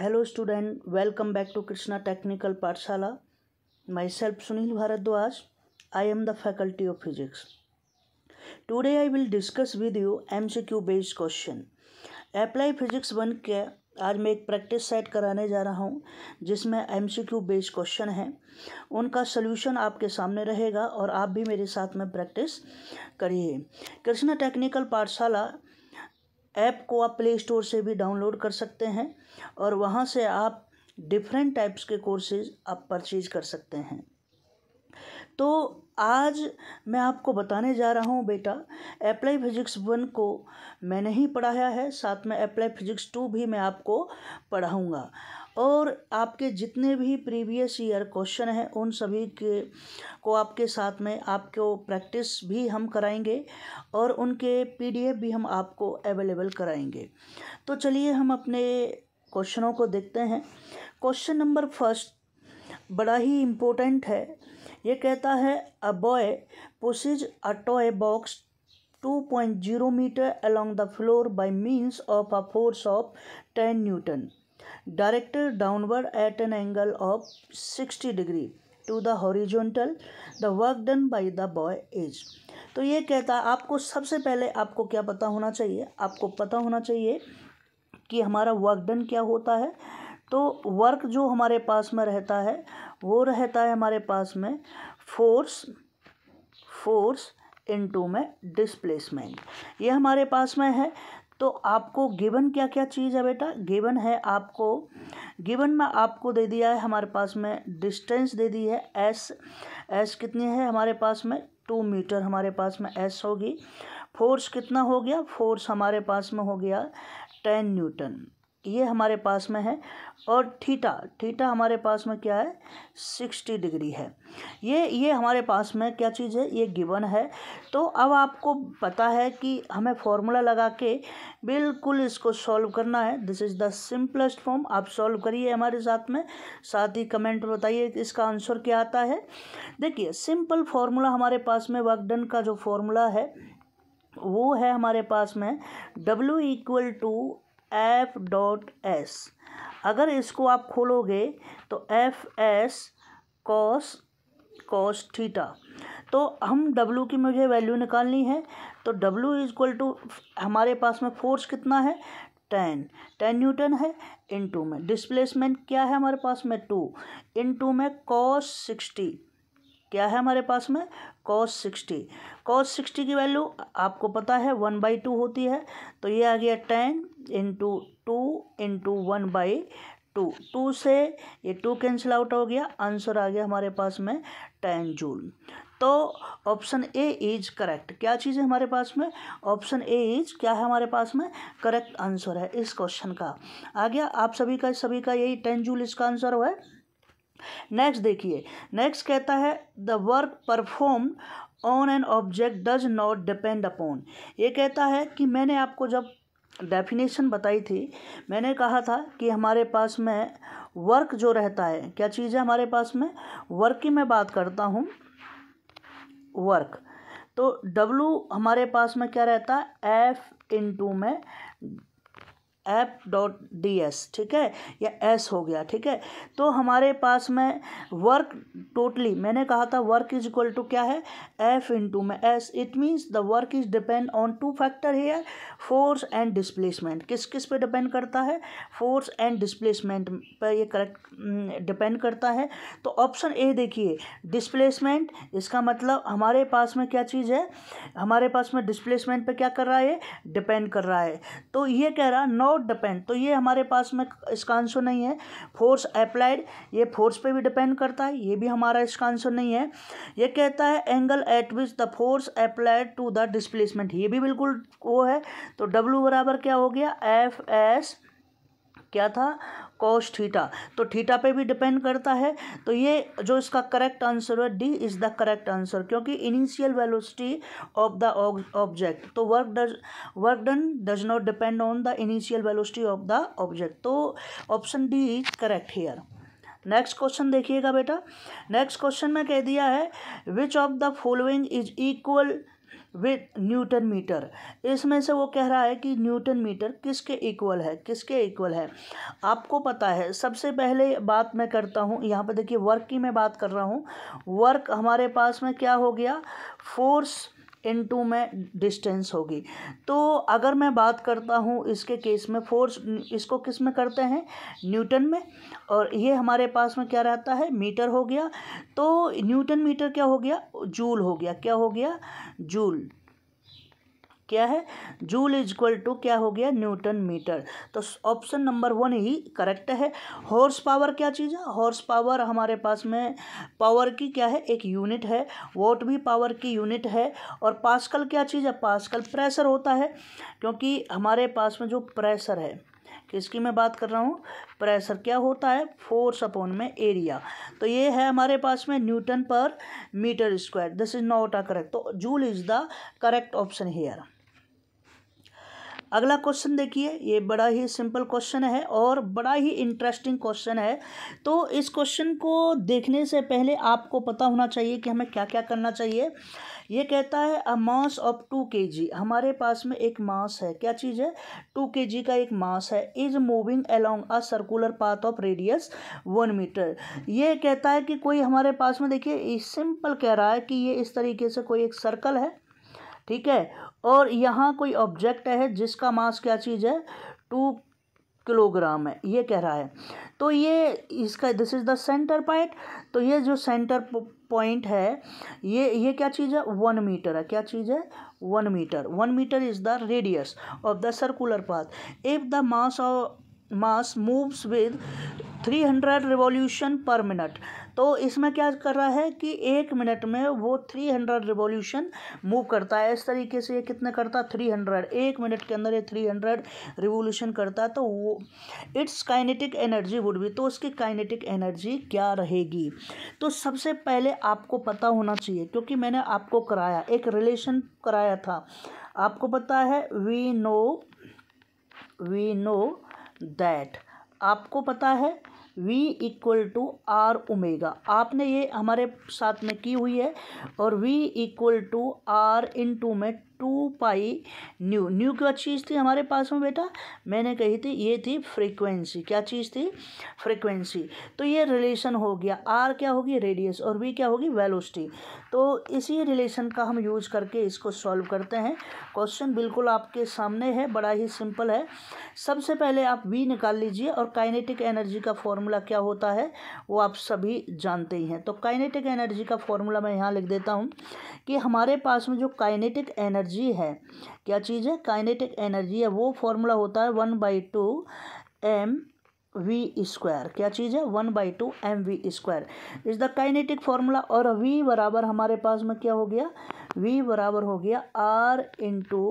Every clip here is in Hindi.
hello student welcome back to Krishna technical Pathshala myself Sunil Bhardwaj I am the faculty of physics today I will discuss with you M C Q based question apply physics one के आज मैं एक प्रैक्टिस सेट कराने जा रहा हूँ जिसमें M C Q based question है उनका सोल्यूशन आपके सामने रहेगा और आप भी मेरे साथ में प्रैक्टिस करिए कृष्णा टेक्निकल पाठशाला ऐप को आप प्ले स्टोर से भी डाउनलोड कर सकते हैं और वहाँ से आप डिफरेंट टाइप्स के कोर्सेज आप परचेज कर सकते हैं तो आज मैं आपको बताने जा रहा हूँ बेटा अप्लाई फिजिक्स वन को मैंने ही पढ़ाया है साथ में अप्लाई फिजिक्स टू भी मैं आपको पढ़ाऊँगा और आपके जितने भी प्रीवियस ईयर क्वेश्चन हैं उन सभी के को आपके साथ में आपको प्रैक्टिस भी हम कराएंगे और उनके पीडीएफ भी हम आपको अवेलेबल कराएंगे तो चलिए हम अपने क्वेश्चनों को देखते हैं क्वेश्चन नंबर फर्स्ट बड़ा ही इम्पोर्टेंट है ये कहता है a boy pushes a toy box 2.0 metre along the floor by means of a force of 10 newton directed downward at an angle of sixty degree to the horizontal the work done by the boy is तो ये कहता है आपको सबसे पहले आपको क्या पता होना चाहिए आपको पता होना चाहिए कि हमारा वर्क डन क्या होता है तो वर्क जो हमारे पास में रहता है वो रहता है हमारे पास में फोर्स फोर्स इनटू में डिस्प्लेसमेंट ये हमारे पास में है तो आपको गिवन क्या क्या चीज़ है बेटा गिवन है आपको गिवन में आपको दे दिया है हमारे पास में डिस्टेंस दे दी है एस एस कितनी है हमारे पास में टू मीटर हमारे पास में एस होगी फोर्स कितना हो गया फोर्स हमारे पास में हो गया टेन न्यूटन ये हमारे पास में है और थीटा थीटा हमारे पास में क्या है सिक्सटी डिग्री है ये ये हमारे पास में क्या चीज़ है ये गिवन है तो अब आपको पता है कि हमें फॉर्मूला लगा के बिल्कुल इसको सॉल्व करना है this is the simplest form आप सॉल्व करिए हमारे साथ में साथ ही कमेंट में बताइए कि इसका आंसर क्या आता है देखिए सिंपल फार्मूला हमारे पास में वर्कडन का जो फॉर्मूला है वो है हमारे पास में W equal to F dot S अगर इसको आप खोलोगे तो F S cos cos theta तो हम डब्लू की मुझे वैल्यू निकालनी है तो डब्लू इज इक्वल टू हमारे पास में फोर्स कितना है टेन टेन न्यूटन है इन टू में डिस्प्लेसमेंट क्या है हमारे पास में टू इन टू में कॉस सिक्सटी क्या है हमारे पास में कॉस सिक्सटी कॉस सिक्सटी की वैल्यू आपको पता है वन बाई टू होती है तो ये आ गया ten into two into one by two two से ये टू कैंसिल आउट हो गया आंसर आ गया हमारे पास में टेन जून तो ऑप्शन ए इज करेक्ट क्या चीज़ है हमारे पास में ऑप्शन ए इज क्या है हमारे पास में करेक्ट आंसर है इस क्वेश्चन का आ गया आप सभी का सभी का यही टेन जूल इसका आंसर हुआ है नेक्स्ट देखिए नेक्स्ट कहता है the work perform on an object does not depend upon ये कहता है कि मैंने आपको जब डेफिनेशन बताई थी मैंने कहा था कि हमारे पास में वर्क जो रहता है क्या चीज़ है हमारे पास में वर्क की मैं बात करता हूँ वर्क तो डब्लू हमारे पास में क्या रहता है एफ इंटू में ऐप डॉट डी एस ठीक है या एस हो गया ठीक है तो हमारे पास में वर्क टोटली मैंने कहा था वर्क इज इक्वल टू क्या है एफ इंटू में S it means the work is depend on two factor here force and displacement किस किस पे डिपेंड करता है फोर्स एंड डिस्प्लेसमेंट पर ये करेक्ट हम्म, डिपेंड करता है तो ऑप्शन ए देखिए डिस्प्लेसमेंट इसका मतलब हमारे पास में क्या चीज़ है हमारे पास में डिस्प्लेसमेंट पर क्या कर रहा है डिपेंड कर रहा है तो ये कह रहा नो अबाउट डिपेंड तो ये हमारे पास में इसका आंसर नहीं है फोर्स अप्लाइड ये फोर्स पे भी डिपेंड करता है ये भी हमारा इसका आंसर नहीं है ये कहता है angle at which the force applied to the displacement ये भी बिल्कुल वो है तो डब्ल्यू बराबर क्या हो गया एफ एस क्या था कॉस थीटा तो थीटा पे भी डिपेंड करता है तो ये जो इसका करेक्ट आंसर है D is the correct answer क्योंकि initial velocity of the object तो work does work done does not depend on the initial velocity of the object तो option D is correct here next question देखिएगा बेटा नेक्स्ट क्वेश्चन में कह दिया है which of the following is equal with newton metre इसमें से वो कह रहा है कि न्यूटन मीटर किसके इक्वल है किसके इक्वल है आपको पता है सबसे पहले बात मैं करता हूँ यहाँ पर देखिए वर्क की मैं बात कर रहा हूँ वर्क हमारे पास में क्या हो गया फोर्स इन टू में डिस्टेंस होगी तो अगर मैं बात करता हूँ इसके केस में फोर्स इसको किस में करते हैं न्यूटन में और ये हमारे पास में क्या रहता है मीटर हो गया तो न्यूटन मीटर क्या हो गया जूल हो गया क्या हो गया जूल क्या है जूल इज इक्वल टू क्या हो गया न्यूटन मीटर तो ऑप्शन नंबर वन ही करेक्ट है हॉर्स पावर क्या चीज़ है हॉर्स पावर हमारे पास में पावर की क्या है एक यूनिट है वोट भी पावर की यूनिट है और पास्कल क्या चीज़ है पास्कल प्रेशर होता है क्योंकि हमारे पास में जो प्रेशर है किसकी मैं बात कर रहा हूँ प्रेशर क्या होता है फोर्स अपॉन में एरिया तो ये है हमारे पास में newton per metre square this is not a correct तो joule is the correct option here अगला क्वेश्चन देखिए ये बड़ा ही सिंपल क्वेश्चन है और बड़ा ही इंटरेस्टिंग क्वेश्चन है तो इस क्वेश्चन को देखने से पहले आपको पता होना चाहिए कि हमें क्या क्या करना चाहिए ये कहता है अ मास ऑफ टू के जी हमारे पास में एक मास है क्या चीज़ है टू के जी का एक मास है is moving along a circular path of radius one metre ये कहता है कि कोई हमारे पास में देखिए सिंपल कह रहा है कि ये इस तरीके से कोई एक सर्कल है ठीक है और यहाँ कोई ऑब्जेक्ट है जिसका मास क्या चीज़ है टू किलोग्राम है ये कह रहा है तो ये इसका this is the centre point तो ये जो सेंटर पॉइंट है ये ये क्या चीज़ है वन मीटर है क्या चीज़ है one metre one metre is the radius of the circular path if the mass of mass moves with three hundred revolution per minute तो इसमें क्या कर रहा है कि एक मिनट में वो थ्री हंड्रेड रिवोल्यूशन मूव करता है इस तरीके से ये कितने करता है थ्री हंड्रेड एक मिनट के अंदर ये थ्री हंड्रेड रिवोल्यूशन करता है तो वो इट्स काइनेटिक एनर्जी वुड भी तो उसकी काइनेटिक एनर्जी क्या रहेगी तो सबसे पहले आपको पता होना चाहिए क्योंकि मैंने आपको कराया एक रिलेशन कराया था आपको पता है we know we know that आपको पता है v equal to R omega आपने ये हमारे साथ में की हुई है और v equal to R into में टू पाई न्यू न्यू क्या चीज़ थी हमारे पास में बेटा मैंने कही थी ये थी फ्रीक्वेंसी क्या चीज़ थी फ्रीक्वेंसी तो ये रिलेशन हो गया आर क्या होगी रेडियस और वी क्या होगी वेलोसिटी तो इसी रिलेशन का हम यूज करके इसको सॉल्व करते हैं क्वेश्चन बिल्कुल आपके सामने है बड़ा ही सिंपल है सबसे पहले आप वी निकाल लीजिए और काइनेटिक एनर्जी का फॉर्मूला क्या होता है वो आप सभी जानते ही हैं तो काइनेटिक एनर्जी का फॉर्मूला मैं यहाँ लिख देता हूँ कि हमारे पास में जो काइनेटिक एनर्जी एनर्जी है क्या चीज़ है काइनेटिक एनर्जी है वो फॉर्मूला होता है one by two M V square क्या चीज़ है one by two M V square is the kinetic formula और वी बराबर हमारे पास में क्या हो गया वी बराबर हो गया R into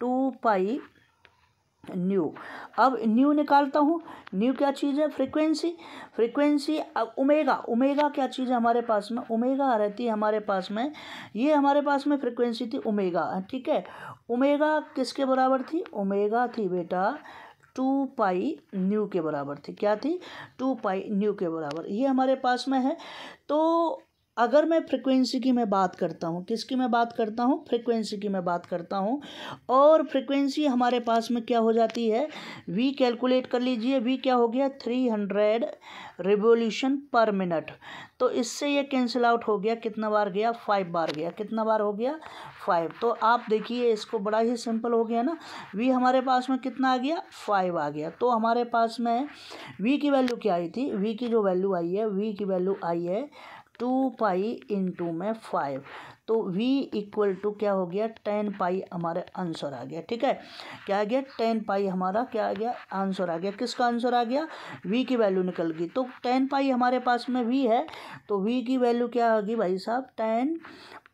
two pi nu अब न्यू निकालता हूँ न्यू क्या चीज़ है फ्रीक्वेंसी फ्रीक्वेंसी अब उमेगा उमेगा क्या चीज़ है हमारे पास में उमेगा रहती है हमारे पास में ये हमारे पास में फ्रीक्वेंसी थी उमेगा ठीक है उमेगा किसके बराबर थी उमेगा थी बेटा टू पाई न्यू के बराबर थी क्या थी टू पाई न्यू के बराबर ये हमारे पास में है तो अगर मैं फ्रिक्वेंसी की मैं बात करता हूँ किसकी मैं बात करता हूँ फ्रिक्वेंसी की मैं बात करता हूँ और फ्रिक्वेंसी हमारे पास में क्या हो जाती है वी कैलकुलेट कर लीजिए वी क्या हो गया three hundred revolution per minute तो इससे ये कैंसिल आउट हो गया कितना बार गया फाइव बार गया कितना बार हो गया फाइव तो आप देखिए इसको बड़ा ही सिंपल हो गया ना वी हमारे पास में कितना आ गया फाइव आ गया तो हमारे पास में वी की वैल्यू क्या आई थी वी की जो वैल्यू आई है वी की वैल्यू आई है टू पाई इंटू में फाइव तो v इक्वल टू क्या हो गया टेन पाई हमारे आंसर आ गया ठीक है क्या आ गया टेन पाई हमारा क्या आ गया आंसर आ गया किसका आंसर आ गया v की वैल्यू निकल गई तो टेन पाई हमारे पास में v है तो v की वैल्यू क्या होगी भाई साहब टेन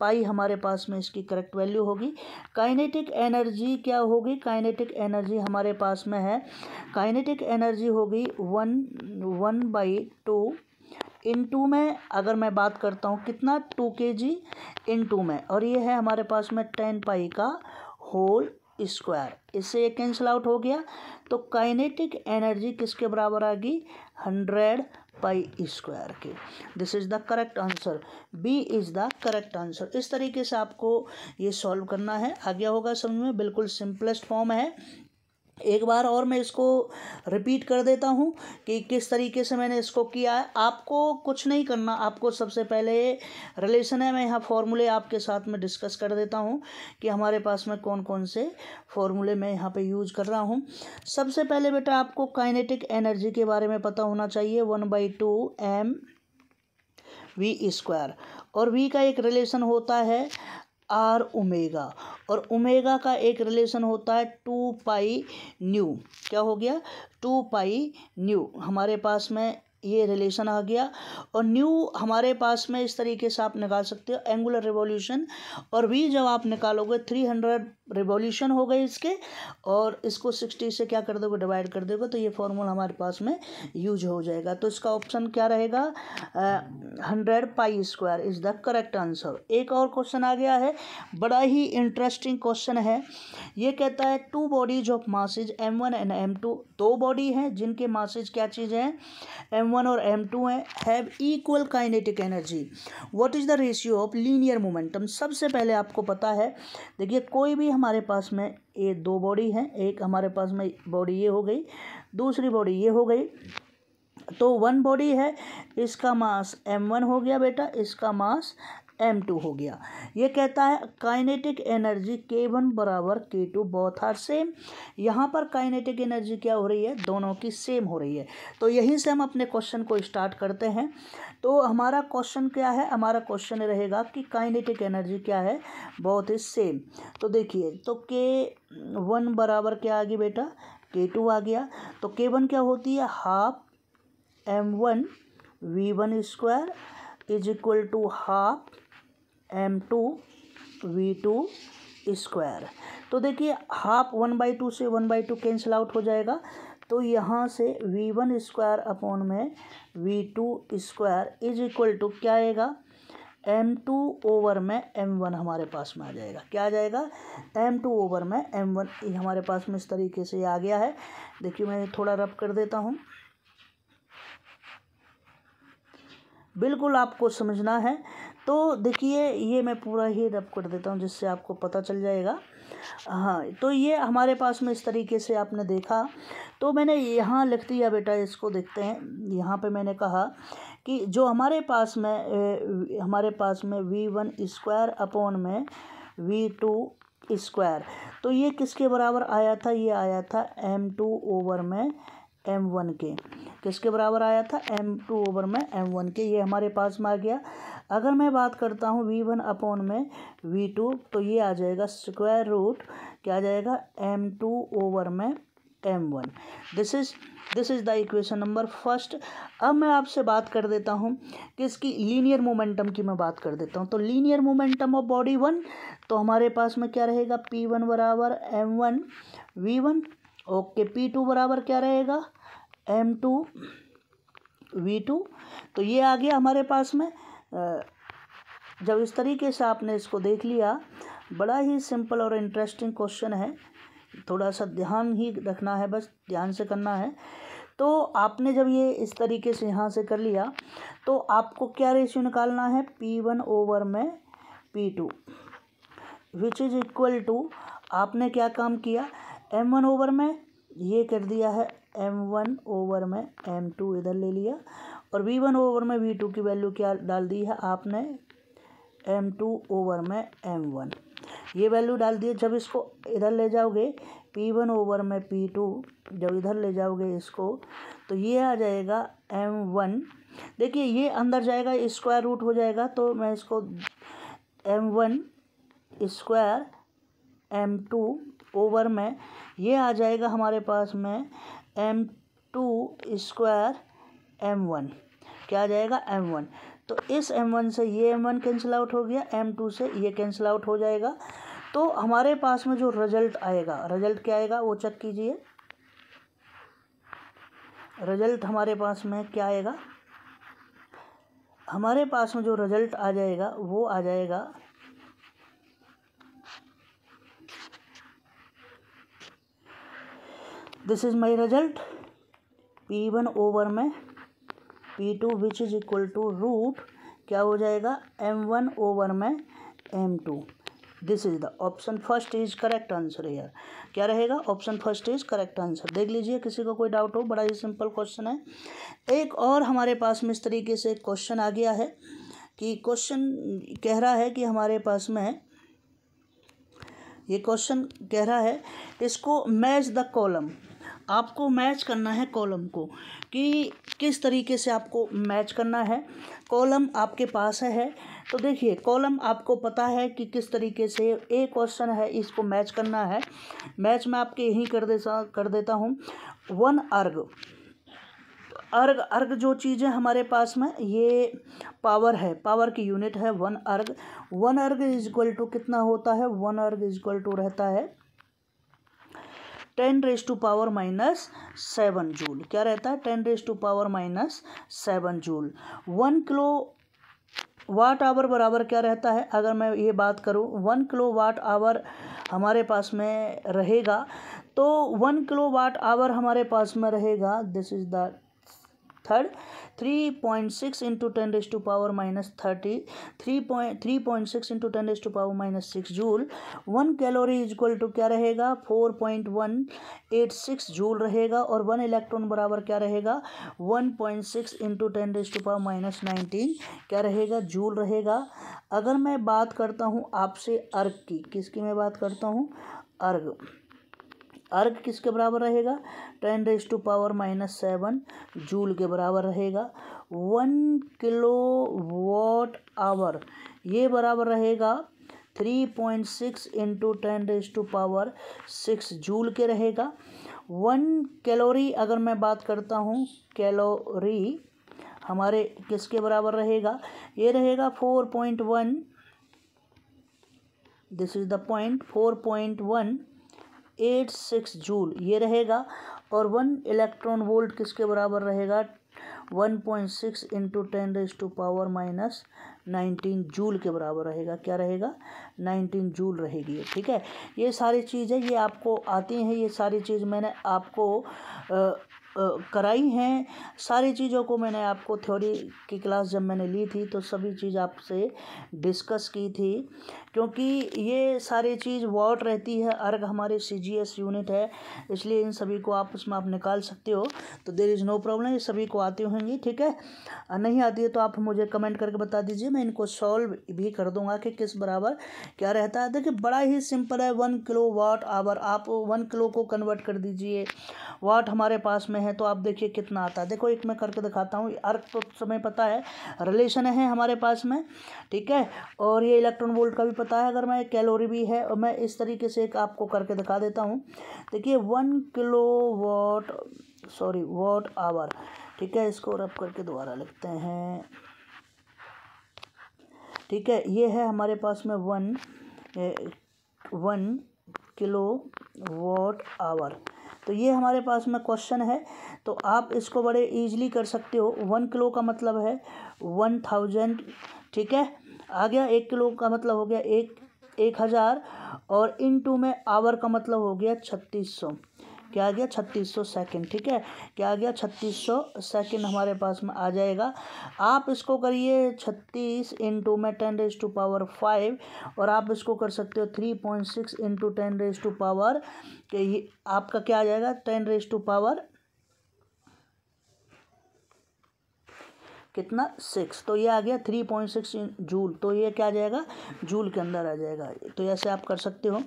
पाई हमारे पास में इसकी करेक्ट वैल्यू होगी काइनेटिक एनर्जी क्या होगी काइनेटिक एनर्जी हमारे पास में है काइनेटिक एनर्जी होगी one one by two into में अगर मैं बात करता हूँ कितना टू के जी इन टू में और ये है हमारे पास में टेन पाई का होल स्क्वायर इससे ये कैंसिल आउट हो गया तो काइनेटिक एनर्जी किसके बराबर आ गई हंड्रेड पाई स्क्वायर के this is the correct answer B is the correct answer इस तरीके से आपको ये सॉल्व करना है आ गया होगा समझ में बिल्कुल सिंपलेस्ट फॉर्म है एक बार और मैं इसको रिपीट कर देता हूँ कि किस तरीके से मैंने इसको किया है आपको कुछ नहीं करना आपको सबसे पहले रिलेशन है मैं यहाँ फॉर्मूले आपके साथ में डिस्कस कर देता हूँ कि हमारे पास में कौन कौन से फॉर्मूले मैं यहाँ पे यूज कर रहा हूँ सबसे पहले बेटा आपको काइनेटिक एनर्जी के बारे में पता होना चाहिए one by two M V square और वी का एक रिलेशन होता है आर ओमेगा और ओमेगा का एक रिलेशन होता है टू पाई न्यू क्या हो गया टू पाई न्यू हमारे पास में ये रिलेशन आ गया और न्यू हमारे पास में इस तरीके से आप निकाल सकते हो एंगुलर रिवॉल्यूशन और वी जब आप निकालोगे थ्री हंड्रेड रिवॉल्यूशन हो गए इसके और इसको सिक्सटी से क्या कर दोगे डिवाइड कर दोगे तो ये फॉर्मूला हमारे पास में यूज हो जाएगा तो इसका ऑप्शन क्या रहेगा hundred pi square is the correct answer एक और क्वेश्चन आ गया है बड़ा ही इंटरेस्टिंग क्वेश्चन है ये कहता है two bodies of masses M one and M two दो बॉडी हैं जिनके मासिज क्या चीज़ें हैं एम वन और एम टू हैं have equal kinetic energy what is the ratio of linear momentum सबसे पहले आपको पता है देखिए कोई भी हमारे पास में ये दो बॉडी है एक हमारे पास में बॉडी ये हो गई दूसरी बॉडी ये हो गई तो वन बॉडी है इसका मास एम वन हो गया बेटा इसका मास एम टू हो गया ये कहता है काइनेटिक एनर्जी के वन बराबर के टू बहुत हार सेम यहाँ पर काइनेटिक एनर्जी क्या हो रही है दोनों की सेम हो रही है तो यहीं से हम अपने क्वेश्चन को स्टार्ट करते हैं तो हमारा क्वेश्चन क्या है हमारा क्वेश्चन रहेगा कि काइनेटिक एनर्जी क्या है बहुत ही सेम तो देखिए तो के वन बराबर क्या आ गई बेटा के टू आ गया तो के वन क्या होती है half M one V one square is equal to half M two V two square तो देखिए हाफ वन बाई टू से one by two cancel out हो जाएगा तो यहाँ से वी वन स्क्वायर अपॉन में V two square is equal to क्या आएगा एम टू ओवर में एम वन हमारे पास में आ जाएगा क्या आ जाएगा एम टू ओवर में एम वन हमारे पास में इस तरीके से आ गया है देखिए मैं थोड़ा रब कर देता हूँ बिल्कुल आपको समझना है तो देखिए ये मैं पूरा ही रब कर देता हूँ जिससे आपको पता चल जाएगा हाँ तो ये हमारे पास में इस तरीके से आपने देखा तो मैंने यहाँ लिख दिया बेटा इसको देखते हैं यहाँ पे मैंने कहा कि जो हमारे पास में ए, हमारे पास में वी वन स्क्वायर अपॉन में वी टू स्क्वायर तो ये किसके बराबर आया था ये आया था एम टू ओवर में एम वन के किसके बराबर आया था एम टू ओवर में एम वन के ये हमारे पास में आ गया अगर मैं बात करता हूँ वी वन अपॉन में वी टू तो ये आ जाएगा स्क्वायर रूट क्या आ जाएगा एम टू ओवर में M one this is this is the equation number first अब मैं आपसे बात कर देता हूँ कि इसकी लीनियर मोमेंटम की मैं बात कर देता हूँ तो linear momentum of body one तो हमारे पास में क्या रहेगा पी वन बराबर M one V one okay P two बराबर क्या रहेगा एम टू वी टू तो ये आ गया हमारे पास में जब इस तरीके से आपने इसको देख लिया बड़ा ही सिंपल और इंटरेस्टिंग क्वेश्चन है थोड़ा सा ध्यान ही रखना है बस ध्यान से करना है तो आपने जब ये इस तरीके से यहाँ से कर लिया तो आपको क्या रेशियो निकालना है पी वन ओवर में P two which is equal to आपने क्या काम किया एम वन ओवर में ये कर दिया है एम वन ओवर में एम टू इधर ले लिया और वी वन ओवर में वी टू की वैल्यू क्या डाल दी है आपने एम टू ओवर में एम वन ये वैल्यू डाल दिए जब इसको इधर ले जाओगे पी वन ओवर में पी टू जब इधर ले जाओगे इसको तो ये आ जाएगा एम वन देखिए ये अंदर जाएगा स्क्वायर रूट हो जाएगा तो मैं इसको M one square M two over में ये आ जाएगा हमारे पास में M two square M one क्या आ जाएगा एम वन तो इस एम वन से ये एम वन कैंसिल आउट हो गया एम टू से ये कैंसिल आउट हो जाएगा तो हमारे पास में जो रिजल्ट आएगा रिजल्ट क्या आएगा वो चेक कीजिए रिजल्ट हमारे पास में क्या आएगा हमारे पास में जो रिजल्ट आ जाएगा वो आ जाएगा this is my result P one over में P two which is equal to root क्या हो जाएगा एम वन ओवर में M two this is the option first is correct answer यार क्या रहेगा option first is correct answer देख लीजिए किसी को कोई डाउट हो बड़ा ही सिंपल क्वेश्चन है एक और हमारे पास में इस तरीके से क्वेश्चन आ गया है कि क्वेश्चन कह रहा है कि हमारे पास में ये क्वेश्चन कह रहा है इसको मैच द कॉलम आपको मैच करना है कॉलम को कि किस तरीके से आपको मैच करना है कॉलम आपके पास है तो देखिए कॉलम आपको पता है कि किस तरीके से एक क्वेश्चन है इसको मैच करना है मैच मैं आपके यहीं कर दे कर देता हूँ वन अर्ग अर्ग अर्ग जो चीज़ें हमारे पास में ये पावर है पावर की यूनिट है वन अर्ग वन अर्ग इज इक्वल टू कितना होता है वन अर्ग इज इक्वल टू रहता है ten raise to power minus seven joule क्या रहता है ten raise to power minus seven joule one kilowatt hour बराबर क्या रहता है अगर मैं ये बात करूँ वन किलो वाट आवर हमारे पास में रहेगा तो वन किलो वाट आवर हमारे पास में रहेगा this is the third three point six into ten raise to power minus thirty three point three point six into ten raise to power minus six joule one calorie equal to क्या रहेगा four point one eight six joule रहेगा और वन इलेक्ट्रॉन बराबर क्या रहेगा one point six into ten raise to power minus nineteen क्या रहेगा जूल रहेगा अगर मैं बात करता हूँ आपसे अर्ग की किसकी मैं बात करता हूँ अर्ग अर्घ किसके बराबर रहेगा ten raise to power minus seven joule के बराबर रहेगा वन किलो वॉट आवर ये बराबर रहेगा three point six into ten raise to power six joule के रहेगा वन कैलोरी अगर मैं बात करता हूँ कैलोरी हमारे किसके बराबर रहेगा ये रहेगा four point one this is the point four point one eight six joule ये रहेगा और वन इलेक्ट्रॉन वोल्ट किसके बराबर रहेगा one point six into ten raise to power minus nineteen joule के बराबर रहेगा क्या रहेगा नाइनटीन जूल रहेगी ठीक है ये सारी चीज़ें ये आपको आती हैं ये सारी चीज़ मैंने आपको कराई हैं सारी चीज़ों को मैंने आपको थ्योरी की क्लास जब मैंने ली थी तो सभी चीज़ आपसे डिस्कस की थी क्योंकि ये सारी चीज़ वॉट रहती है अर्ग हमारे सी जी एस यूनिट है इसलिए इन सभी को आप उसमें आप निकाल सकते हो तो देर इज़ नो प्रॉब्लम ये सभी को आती होंगी ठीक है नहीं आती है तो आप मुझे कमेंट करके बता दीजिए मैं इनको सॉल्व भी कर दूंगा कि किस बराबर क्या रहता है देखिए बड़ा ही सिंपल है वन किलो वाट आवर आप वन किलो को कन्वर्ट कर दीजिए वाट हमारे पास में है है तो आप देखिए कितना आता है देखो एक मैं करके दिखाता हूँ अर्क तो समय पता है रिलेशन है हमारे पास में ठीक है और ये इलेक्ट्रॉन वोल्ट का भी पता है अगर मैं कैलोरी भी है और मैं इस तरीके से एक आपको करके दिखा देता हूँ देखिए one kilowatt sorry watt hour ठीक है इसको रब करके दोबारा लिखते हैं ठीक है ये है हमारे पास में one one kilowatt hour तो ये हमारे पास में क्वेश्चन है तो आप इसको बड़े ईजिली कर सकते हो वन किलो का मतलब है वन थाउजेंड ठीक है आ गया एक किलो का मतलब हो गया एक एक हज़ार और इन टू में आवर का मतलब हो गया छत्तीस सौ क्या आ गया छत्तीस सौ सेकेंड ठीक है क्या आ गया छत्तीस सौ सेकेंड हमारे पास में आ जाएगा आप इसको करिए छत्तीस इंटू में ten raise to power five और आप इसको कर सकते हो three point six into ten raise to power आपका क्या आ जाएगा टेन रेज टू पावर कितना सिक्स तो ये आ गया थ्री पॉइंट सिक्स जूल तो ये क्या आ जाएगा जूल के अंदर आ जाएगा तो ऐसे आप कर सकते हो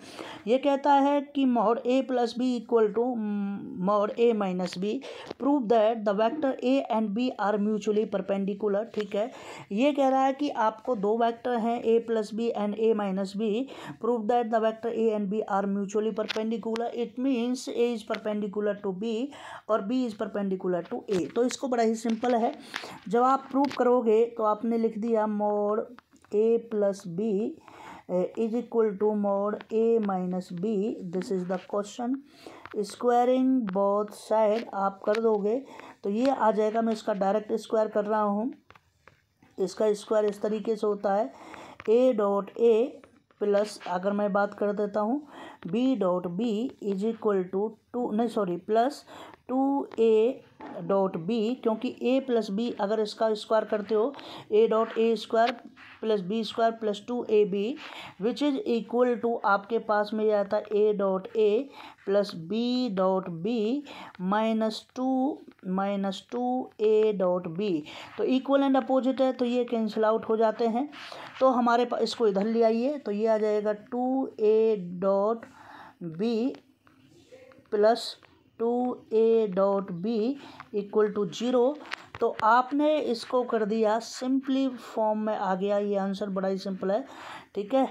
ये कहता है कि mod A plus B equal to mod A minus B prove that the vector A and B are mutually perpendicular ठीक है ये कह रहा है कि आपको दो वैक्टर हैं A plus B and A minus B prove that the vector A and B are mutually perpendicular it means A is perpendicular to B और B is perpendicular to A तो इसको बड़ा ही सिंपल है जब आप आप प्रूव करोगे तो आपने लिख दिया mod A plus B is equal to mod A minus B this is the question squaring both side आप कर दोगे तो ये आ जाएगा मैं इसका डायरेक्ट स्क्वायर कर रहा हूँ इसका स्क्वायर इस तरीके से होता है ए डॉट ए प्लस अगर मैं बात कर देता हूँ B dot B is equal to two नहीं sorry plus two A dot B क्योंकि ए प्लस बी अगर इसका स्क्वायर करते हो A dot A square plus B square plus two A B which is equal to आपके पास में आता है A dot A plus B dot B minus two minus two A dot B तो इक्वल एंड अपोजिट है तो ये कैंसिल आउट हो जाते हैं तो हमारे पास इसको इधर ले आइए तो ये आ जाएगा two A dot B plus two A dot B equal to zero तो आपने इसको कर दिया सिंपली फॉर्म में आ गया ये आंसर बड़ा ही सिंपल है ठीक है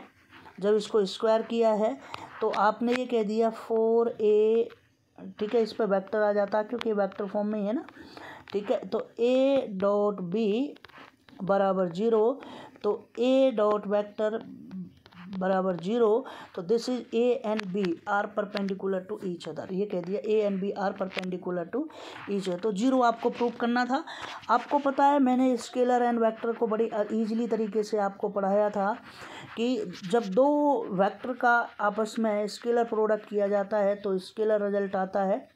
जब इसको स्क्वायर किया है तो आपने ये कह दिया फोर ए ठीक है इस पर वैक्टर आ जाता है क्योंकि वैक्टर फॉर्म में ही है ना ठीक है तो ए डॉट बी बराबर जीरो तो ए डॉट वैक्टर बराबर जीरो तो this is A and B are perpendicular to each other ये कह दिया A and B are perpendicular to each other तो जीरो आपको प्रूव करना था आपको पता है मैंने स्केलर एंड वेक्टर को बड़ी ईजिली तरीके से आपको पढ़ाया था कि जब दो वेक्टर का आपस में स्केलर प्रोडक्ट किया जाता है तो स्केलर रिजल्ट आता है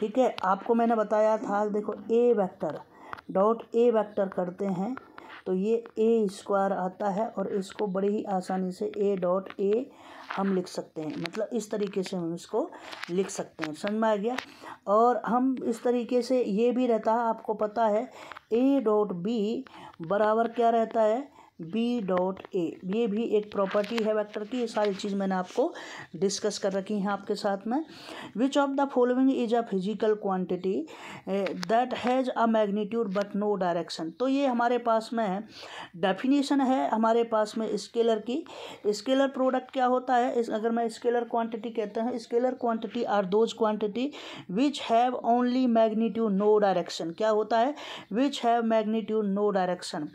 ठीक है आपको मैंने बताया था देखो A vector dot A vector करते हैं तो ये ए स्क्वायर आता है और इसको बड़े ही आसानी से ए डॉट ए हम लिख सकते हैं मतलब इस तरीके से हम इसको लिख सकते हैं समझ में आ गया और हम इस तरीके से ये भी रहता है आपको पता है ए डॉट बी बराबर क्या रहता है बी डॉट ए ये भी एक प्रॉपर्टी है वेक्टर की ये सारी चीज़ मैंने आपको डिस्कस कर रखी है आपके साथ में which of the following is a physical quantity that has a magnitude but no direction तो ये हमारे पास में डेफिनेशन है हमारे पास में स्केलर की स्केलर प्रोडक्ट क्या होता है इस अगर मैं स्केलर क्वांटिटी कहते हैं scalar quantity are those quantity which have only magnitude no direction क्या होता है which have magnitude no direction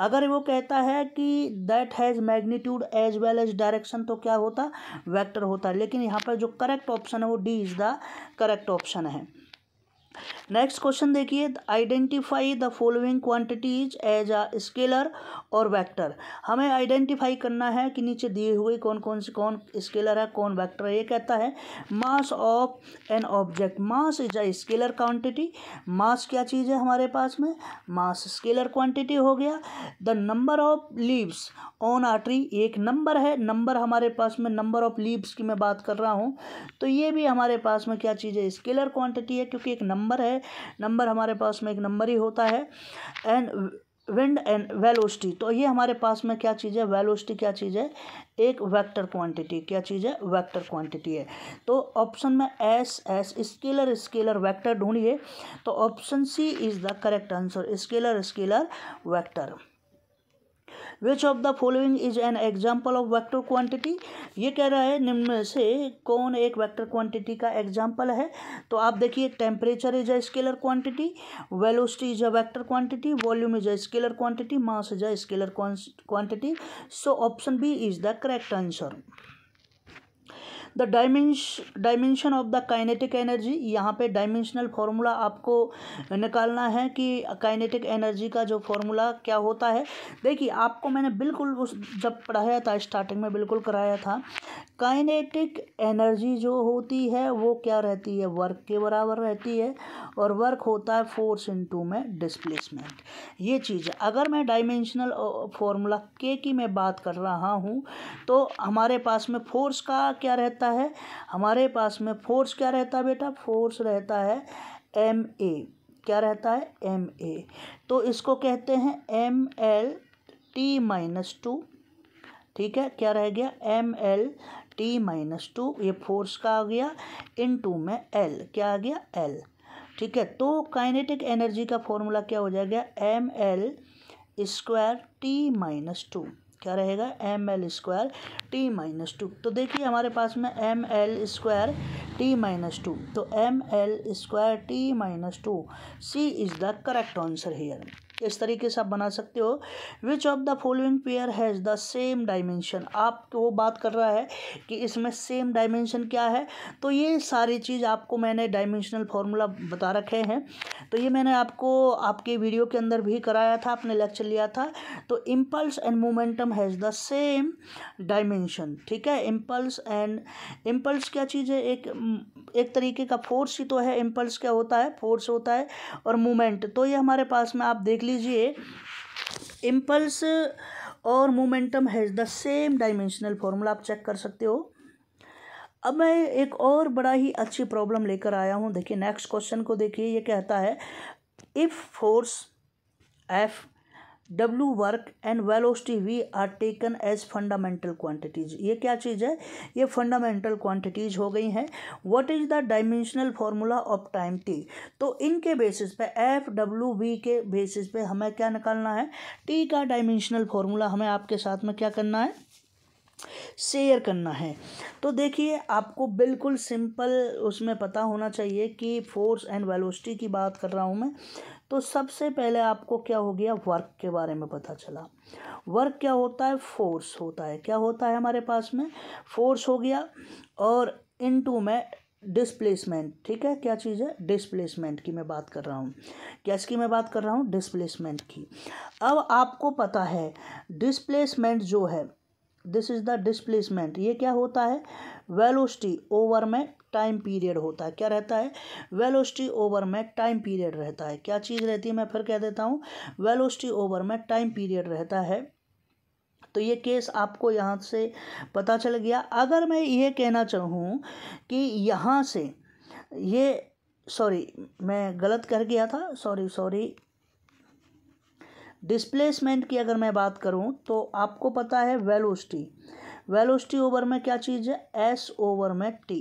अगर वो कहता है है कि that has magnitude as well as direction तो क्या होता वेक्टर होता है लेकिन यहाँ पर जो करेक्ट ऑप्शन है वो D is the correct option है नेक्स्ट क्वेश्चन देखिए identify the following quantities as a scalar और वेक्टर हमें आइडेंटिफाई करना है कि नीचे दिए हुए कौन कौन से कौन स्केलर है कौन वेक्टर है ये कहता है mass of an object mass is a scalar quantity mass क्या चीज़ है हमारे पास में मास स्केलर क्वांटिटी हो गया the number of leaves on a tree एक नंबर है नंबर हमारे पास में नंबर ऑफ लीव्स की मैं बात कर रहा हूँ तो ये भी हमारे पास में क्या चीज़ है स्केलर क्वांटिटी है क्योंकि एक नंबर नंबर है नंबर हमारे पास में एक नंबर ही होता है एंड विंड एंड वेलोस्टी तो ये हमारे पास में क्या चीज़ है वेलोस्टी क्या चीज़ है एक वेक्टर क्वांटिटी क्या चीज़ है वेक्टर क्वांटिटी है तो ऑप्शन में S S scalar scalar vector ढूंढिए तो option C is the correct answer scalar scalar vector which of the following is an example of vector quantity ये कह रहा है निम्न में से कौन एक वैक्टर क्वान्टिटी का एग्जाम्पल है तो आप देखिए temperature is a scalar quantity velocity is a vector quantity volume is a scalar quantity mass is a scalar quantity so option B is the correct answer the dimension dimension of the kinetic energy यहाँ पे डायमेंशनल फार्मूला आपको निकालना है कि काइनेटिक एनर्जी का जो फार्मूला क्या होता है देखिए आपको मैंने बिल्कुल उस जब पढ़ाया था स्टार्टिंग में बिल्कुल कराया था काइनेटिक एनर्जी जो होती है वो क्या रहती है वर्क के बराबर रहती है और वर्क होता है फोर्स इनटू में डिस्प्लेसमेंट ये चीज़ अगर मैं डायमेंशनल फार्मूला के की मैं बात कर रहा हूँ तो हमारे पास में फोर्स का क्या रहता रहता है हमारे पास में फोर्स क्या रहता है बेटा फोर्स रहता है एम ए क्या रहता है एम ए तो इसको कहते हैं M L T minus two ठीक है क्या रह गया M L T minus two ये फोर्स का आ गया इन टू में एल क्या आ गया एल ठीक है तो काइनेटिक एनर्जी का फॉर्मूला क्या हो जाएगा M L square T minus two क्या रहेगा M L square T minus two तो देखिए हमारे पास में M L square T minus two तो M L square T minus two C is the correct answer here इस तरीके से आप बना सकते हो which of the following pair has the same dimension आप तो वो बात कर रहा है कि इसमें सेम डायमेंशन क्या है तो ये सारी चीज़ आपको मैंने डायमेंशनल फार्मूला बता रखे हैं तो ये मैंने आपको आपके वीडियो के अंदर भी कराया था आपने लेक्चर लिया था तो impulse and momentum has the same dimension ठीक है इम्पल्स एंड इम्पल्स क्या चीज़ है एक एक तरीके का फोर्स ही तो है इम्पल्स क्या होता है फोर्स होता है और मोमेंट तो ये हमारे पास में आप देख लीजिए इम्पल्स और momentum has the same dimensional formula आप चेक कर सकते हो अब मैं एक और बड़ा ही अच्छी प्रॉब्लम लेकर आया हूँ देखिए नेक्स्ट क्वेश्चन को देखिए ये कहता है if force F W work and velocity V are taken as fundamental quantities ये क्या चीज़ है ये फंडामेंटल क्वान्टिटीज़ हो गई हैं what is the dimensional formula of time T तो इनके बेसिस पे एफ डब्ल्यू वी के बेसिस पे हमें क्या निकालना है टी का डायमेंशनल फार्मूला हमें आपके साथ में क्या करना है शेयर करना है तो देखिए आपको बिल्कुल सिंपल उसमें पता होना चाहिए कि फोर्स एंड वेलोसिटी की बात कर रहा हूँ मैं तो सबसे पहले आपको क्या हो गया वर्क के बारे में पता चला वर्क क्या होता है फोर्स होता है क्या होता है हमारे पास में फोर्स हो गया और इनटू में डिस्प्लेसमेंट ठीक है क्या चीज़ है डिसप्लेसमेंट की मैं बात कर रहा हूँ क्या इसकी मैं बात कर रहा हूँ डिसप्लेसमेंट की अब आपको पता है डिसप्लेसमेंट जो है दिस इज़ द डिस्प्लेसमेंट ये क्या होता है वेलोस्टी ओवर में टाइम पीरियड होता है क्या रहता है वेलोस्टी ओवर में टाइम पीरियड रहता है क्या चीज़ रहती है मैं फिर कह देता हूँ वेलोस्टी ओवर में टाइम पीरियड रहता है तो ये केस आपको यहाँ से पता चल गया अगर मैं ये कहना चाहूँ कि यहाँ से ये सॉरी मैं गलत कर गया था सॉरी सॉरी डिस्प्लेसमेंट की अगर मैं बात करूं तो आपको पता है वेलोसिटी वेलोसिटी ओवर में क्या चीज़ है एस ओवर में टी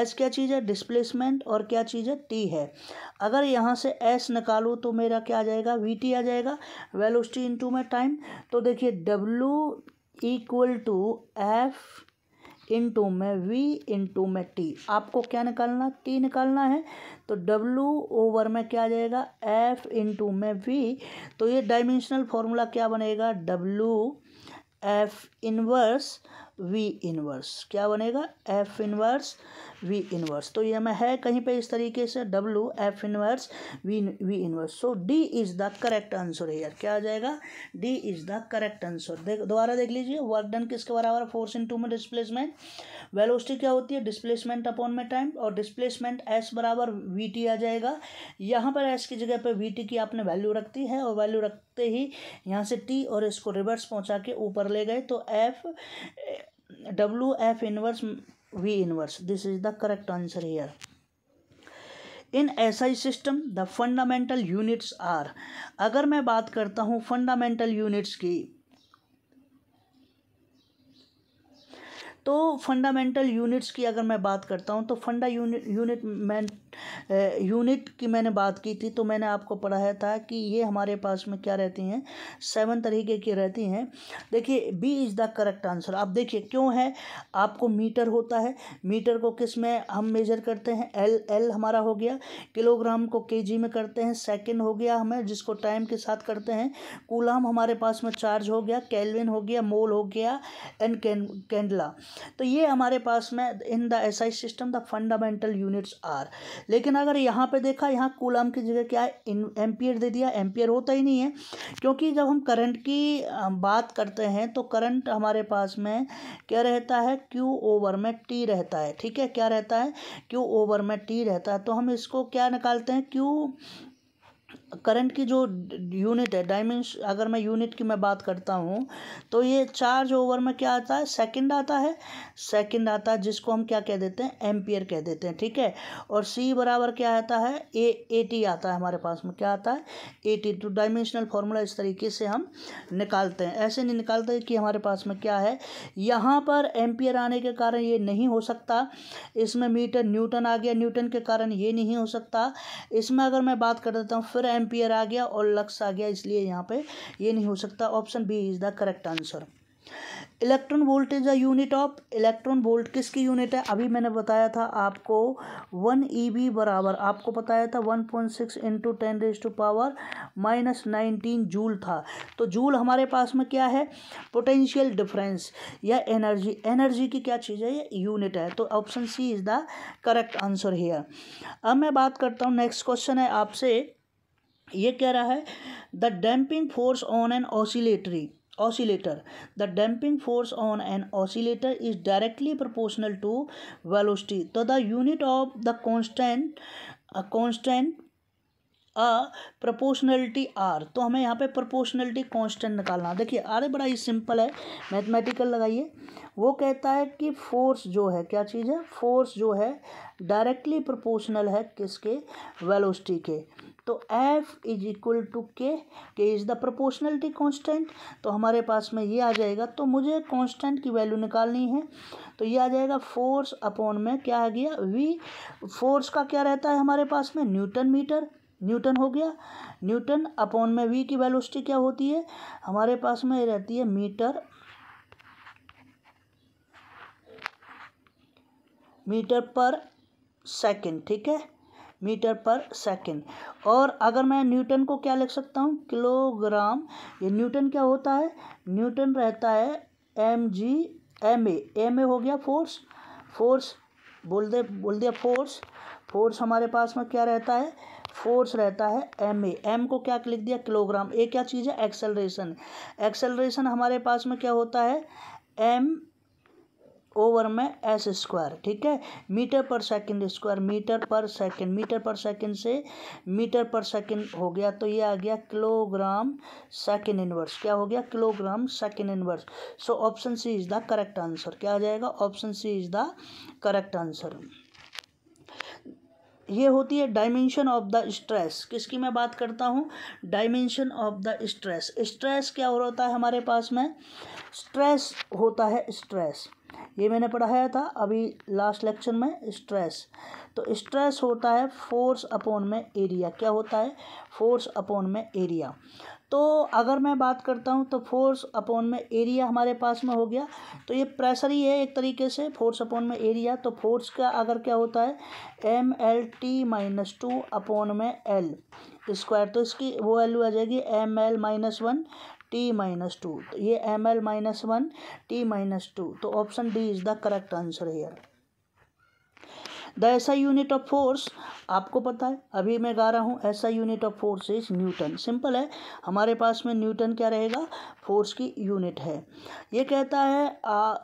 एस क्या चीज़ है डिस्प्लेसमेंट और क्या चीज़ है टी है अगर यहाँ से एस निकालूँ तो मेरा क्या आ जाएगा वी टी आ जाएगा वेलोसिटी इनटू में टाइम तो देखिए W equal to F into में वी इंटू में टी आपको क्या निकालना टी निकालना है तो डब्लू ओवर में क्या आ जाएगा एफ इंटू में वी तो ये डायमेंशनल फॉर्मूला क्या बनेगा W F inverse V inverse क्या बनेगा एफ इनवर्स वी इनवर्स तो ये में है कहीं पे इस तरीके से W F inverse V V inverse so D is the correct answer है यार क्या आ जाएगा D is the correct answer देख दोबारा देख लीजिए वर्क डन किसके बराबर फोर्स इन टू में डिस्प्लेसमेंट वेलोसिटी क्या होती है डिस्प्लेसमेंट अपॉन में टाइम और डिस्प्लेसमेंट एस बराबर वी टी आ जाएगा यहाँ पर एस की जगह पर वी टी की आपने वैल्यू रखती है और वैल्यू रखते ही यहाँ से टी और इसको रिवर्स पहुँचा के ऊपर ले गए तो F W F inverse v inverse this is the correct answer here in S I system the fundamental units are अगर मैं बात करता हूँ फंडामेंटल यूनिट्स की तो फंडामेंटल यूनिट्स की अगर मैं बात करता हूँ तो फंडा यूनिट यूनिट यूनिट की मैंने बात की थी तो मैंने आपको पढ़ाया था कि ये हमारे पास में क्या रहती हैं सेवन तरीके की रहती हैं देखिए B is the correct answer आप देखिए क्यों है आपको मीटर होता है मीटर को किस में हम मेजर करते हैं एल एल हमारा हो गया किलोग्राम को के में करते हैं सेकेंड हो गया हमें जिसको टाइम के साथ करते हैं कूलाम हमारे पास में चार्ज हो गया कैलविन हो गया मोल हो गया एंड कैंडला तो ये हमारे पास में in the SI system the fundamental units are लेकिन अगर यहाँ पे देखा यहाँ कूलम की जगह क्या है एम्पियर दे दिया एम्पियर होता ही नहीं है क्योंकि जब हम करंट की बात करते हैं तो करंट हमारे पास में क्या रहता है क्यू ओवर में टी रहता है ठीक है क्या रहता है क्यू ओवर में टी रहता है तो हम इसको क्या निकालते हैं क्यू करंट की जो यूनिट है डायमेंश अगर मैं यूनिट की मैं बात करता हूँ तो ये चार्ज ओवर में क्या आता है सेकंड आता है सेकंड आता है जिसको हम क्या कह देते हैं एम्पियर कह देते हैं ठीक है और सी बराबर क्या आता है ए एटी आता है हमारे पास में क्या आता है एटी तो डायमेंशनल फार्मूला इस तरीके से हम निकालते हैं ऐसे नहीं निकालते कि हमारे पास में क्या है यहाँ पर एम्पियर आने के कारण ये नहीं हो सकता इसमें मीटर न्यूटन आ गया न्यूटन के कारण ये नहीं हो सकता इसमें अगर मैं बात कर देता हूँ फिर एम्पियर आ गया और लक्स आ गया इसलिए यहाँ पे ये नहीं हो सकता option B is the correct answer electron volt is a unit of electron volt किसकी यूनिट है अभी मैंने बताया था आपको वन ई e बी बराबर आपको बताया था one point six into ten raise to power minus nineteen joule था तो जूल हमारे पास में क्या है पोटेंशियल डिफरेंस या एनर्जी एनर्जी की क्या चीज़ है ये यूनिट है तो option C is the correct answer here अब मैं बात करता हूँ नेक्स्ट क्वेश्चन है आपसे ये कह रहा है the damping force on an oscillatory oscillator the damping force on an oscillator is directly proportional to velocity तो the unit of the constant constant a proportionality are तो हमें यहाँ पे प्रोपोर्शनलिटी कॉन्स्टेंट निकालना देखिए आर बड़ा ही सिंपल है मैथमेटिकल लगाइए वो कहता है कि फोर्स जो है क्या चीज़ है फोर्स जो है डायरेक्टली प्रोपोर्शनल है किसके वेलोसिटी के तो f इज इक्वल टू के के इज़ द प्रोपोर्शनलिटी कांस्टेंट तो हमारे पास में ये आ जाएगा तो मुझे कांस्टेंट की वैल्यू निकालनी है तो ये आ जाएगा फोर्स अपॉन में क्या आ गया वी फोर्स का क्या रहता है हमारे पास में न्यूटन मीटर न्यूटन हो गया न्यूटन अपॉन में वी की वेलोसिटी क्या होती है हमारे पास में रहती है मीटर मीटर पर सेकेंड ठीक है मीटर पर सेकेंड और अगर मैं न्यूटन को क्या लिख सकता हूँ किलोग्राम ये न्यूटन क्या होता है न्यूटन रहता है M G M A M A हो गया फोर्स फोर्स बोल दे बोल दिया फोर्स फोर्स हमारे पास में क्या रहता है फोर्स रहता है एम ए एम को क्या लिख दिया किलोग्राम ए क्या चीज़ है एक्सेलरेशन एक्सेलरेशन हमारे पास में क्या होता है एम ओवर में एस स्क्वायर ठीक है मीटर पर सेकंड स्क्वायर मीटर पर सेकंड मीटर पर सेकंड से मीटर पर सेकंड हो गया तो ये आ गया किलोग्राम सेकंड इनवर्स क्या हो गया kilogram second inverse so option C is the correct answer क्या आ जाएगा option C is the correct answer ये होती है डायमेंशन ऑफ द स्ट्रेस किसकी मैं बात करता हूँ dimension of the stress stress क्या होता है हमारे पास में स्ट्रेस होता है स्ट्रेस ये मैंने पढ़ाया था अभी लास्ट लेक्चर में स्ट्रेस तो स्ट्रेस होता है फोर्स अपॉन में एरिया क्या होता है फोर्स अपॉन में एरिया तो अगर मैं बात करता हूँ तो फोर्स अपॉन में एरिया हमारे पास में हो गया तो ये प्रेशर ही है एक तरीके से फोर्स अपॉन में एरिया तो फोर्स का अगर क्या होता है M L T minus two upon में एल स्क्वायर तो इसकी वो वैल्यू आ जाएगी M L minus one T minus two तो ये M L minus one T minus two तो option D is the correct answer here the SI unit of force आपको पता है अभी मैं गा रहा हूँ SI unit of force is newton simple है हमारे पास में न्यूटन क्या रहेगा फोर्स की यूनिट है ये कहता है a,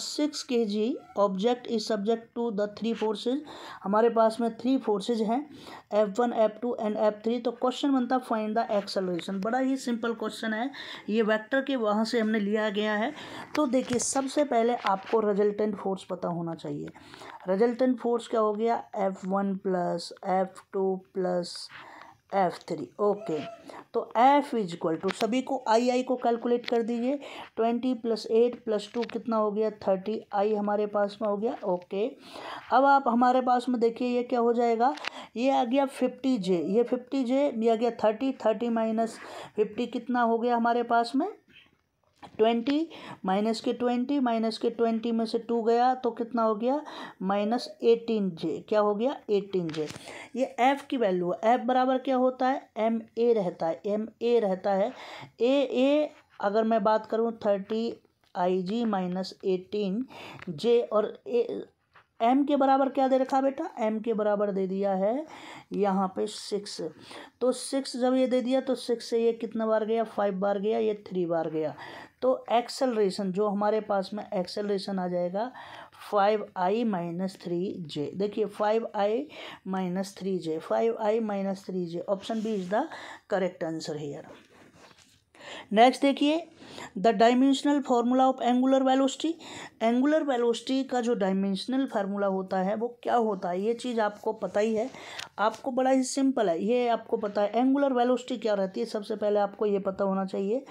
six K G object is subject to the three forces हमारे पास में थ्री फोर्सेज हैं F F one two and F three तो क्वेश्चन बनता फाइंड द एक्सेलरेशन बड़ा ही सिंपल क्वेश्चन है ये वेक्टर के वहाँ से हमने लिया गया है तो देखिए सबसे पहले आपको रिजल्टेंट फोर्स पता होना चाहिए रिजल्टेंट फोर्स क्या हो गया F one plus F two plus F three okay तो एफ इज इक्वल टू सभी को आई आई को कैलकुलेट कर दीजिए twenty plus eight plus two कितना हो गया थर्टी आई हमारे पास में हो गया ओके अब आप हमारे पास में देखिए ये क्या हो जाएगा ये आ गया फिफ्टी जे ये फिफ्टी जे ये आ गया थर्टी थर्टी माइनस फिफ्टी कितना हो गया हमारे पास में twenty minus K twenty minus K twenty में से टू गया तो कितना हो गया माइनस एटीन जे क्या हो गया एटीन जे ये एफ़ की वैल्यू है एफ़ बराबर क्या होता है एम ए रहता है एम ए रहता है ए ए अगर मैं बात करूँ thirty I G minus eighteen J और ए एम के बराबर क्या दे रखा बेटा एम के बराबर दे दिया है यहाँ पे सिक्स तो सिक्स जब ये दे दिया तो सिक्स से ये कितना बार गया फाइव बार गया ये थ्री बार गया तो एक्सेलरेशन जो हमारे पास में एक्सेलरेशन आ जाएगा five I minus three J देखिए five I minus three J five I minus three J option B is the correct answer here next देखिए the dimensional formula of angular velocity angular velocity का जो डायमेंशनल फार्मूला होता है वो क्या होता है ये चीज़ आपको पता ही है आपको बड़ा ही सिंपल है ये आपको पता है एंगुलर वेलोसिटी क्या रहती है सबसे पहले आपको ये पता होना चाहिए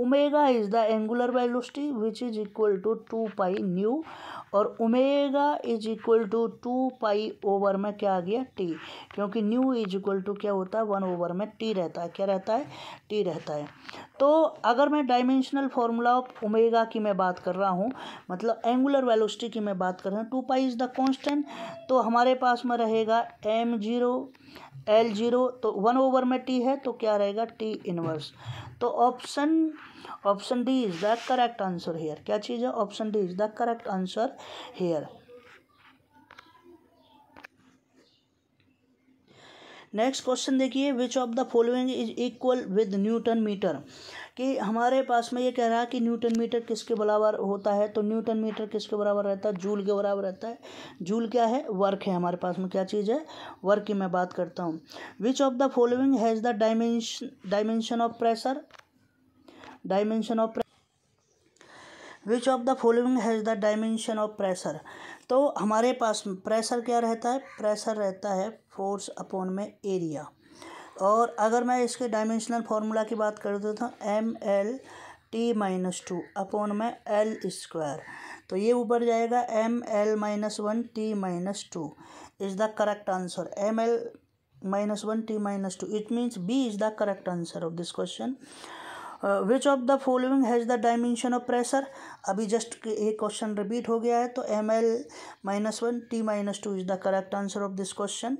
omega is the angular velocity which is equal to two pi nu और omega is equal to two pi over में क्या आ गया टी क्योंकि न्यू इज इक्वल टू क्या होता है वन ओवर में टी रहता है क्या रहता है टी रहता है तो अगर मैं डायमेंशनल फार्मूला ऑफ ओमेगा की मैं बात कर रहा हूँ मतलब एंगुलर वेलोसिटी की मैं बात कर रहा हूँ two pi is the constant तो हमारे पास में रहेगा एम जीरो एल जीरो तो वन ओवर में टी है तो क्या रहेगा टी इनवर्स तो option option D is the correct answer here क्या चीज़ है option D is the correct answer here next question देखिए which of the following is equal with newton metre कि हमारे पास में ये कह रहा है कि न्यूटन मीटर किसके बराबर होता है तो न्यूटन मीटर किसके बराबर रहता है जूल के बराबर रहता है जूल क्या है वर्क है हमारे पास में क्या चीज़ है वर्क की मैं बात करता हूँ which of the following has the dimension dimension of pressure dimension of which of the following has the dimension of pressure तो हमारे पास प्रेशर क्या रहता है प्रेशर रहता है फोर्स अपॉन में एरिया और अगर मैं इसके डायमेंशनल फार्मूला की बात कर देता हूँ M L T minus two upon में एल स्क्वायर तो ये ऊपर जाएगा M L minus one T minus two is the correct answer M L minus one T minus two it means B is the correct answer of this question which of the following has the dimension of pressure अभी जस्ट एक क्वेश्चन रिपीट हो गया है तो M L minus one T minus two is the correct answer of this question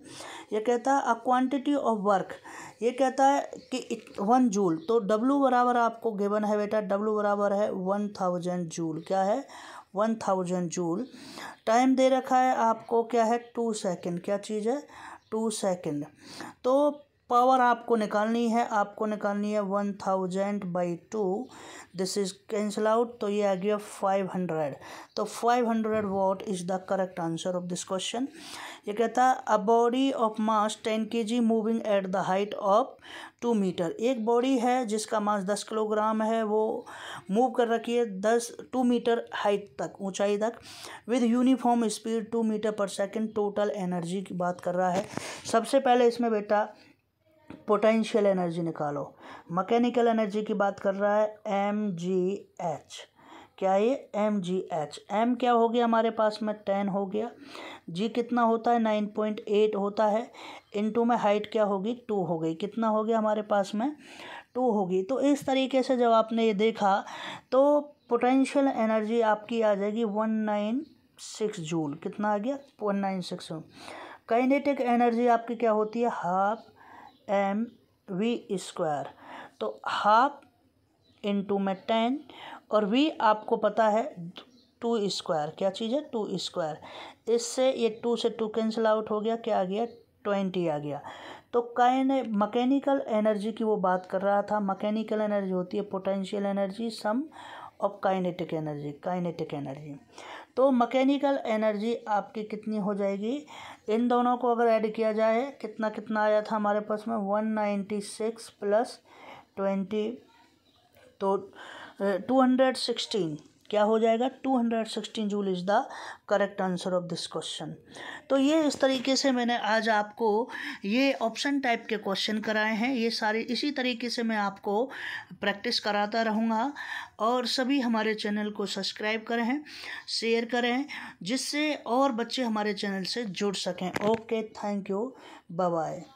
ये कहता है अ क्वान्टिटी ऑफ वर्क ये कहता है कि वन जूल तो डब्लू बराबर आपको गिवन है बेटा डब्लू बराबर है वन थाउजेंड जूल क्या है वन थाउजेंड जूल टाइम दे रखा है आपको क्या है टू सेकेंड क्या चीज़ है टू सेकेंड तो पावर आपको निकालनी है आपको निकालनी है one thousand by two this is cancel out तो ये आ गया फाइव हंड्रेड तो five hundred watt is the correct answer of this question ये कहता है a body of mass ten K G moving at the height of two metre एक बॉडी है जिसका मास दस किलोग्राम है वो मूव कर रखी है दस टू मीटर हाइट तक ऊंचाई तक with uniform speed two metre पर सेकेंड टोटल एनर्जी की बात कर रहा है सबसे पहले इसमें बेटा पोटेंशियल एनर्जी निकालो मैकेनिकल एनर्जी की बात कर रहा है एम जी एच क्या ये एम जी एच एम क्या हो गया हमारे पास में टेन हो गया जी कितना होता है नाइन पॉइंट एट होता है इनटू में हाइट क्या होगी टू हो गई कितना हो गया हमारे पास में टू होगी तो इस तरीके से जब आपने ये देखा तो पोटेंशियल एनर्जी आपकी आ जाएगी वन नाइन सिक्स जूल कितना आ गया one nine six kinetic energy आपकी क्या होती है हाफ एम वी स्क्वायर तो हाफ इंटू में टेन और वी आपको पता है टू स्क्वायर क्या चीज़ है टू स्क्वायर इससे ये टू से टू कैंसिल आउट हो गया क्या आ गया ट्वेंटी आ गया तो कैन मकैनिकल एनर्जी की वो बात कर रहा था मकैनिकल एनर्जी होती है potential energy sum of kinetic energy kinetic energy तो मकैनिकल एनर्जी आपकी कितनी हो जाएगी इन दोनों को अगर ऐड किया जाए कितना कितना आया था हमारे पास में one ninety six plus twenty तो टू हंड्रेड सिक्सटीन क्या हो जाएगा 216 joule is the correct answer of this question तो ये इस तरीके से मैंने आज आपको ये ऑप्शन टाइप के क्वेश्चन कराए हैं ये सारे इसी तरीके से मैं आपको प्रैक्टिस कराता रहूँगा और सभी हमारे चैनल को सब्सक्राइब करें शेयर करें जिससे और बच्चे हमारे चैनल से जुड़ सकें ओके थैंक यू बाय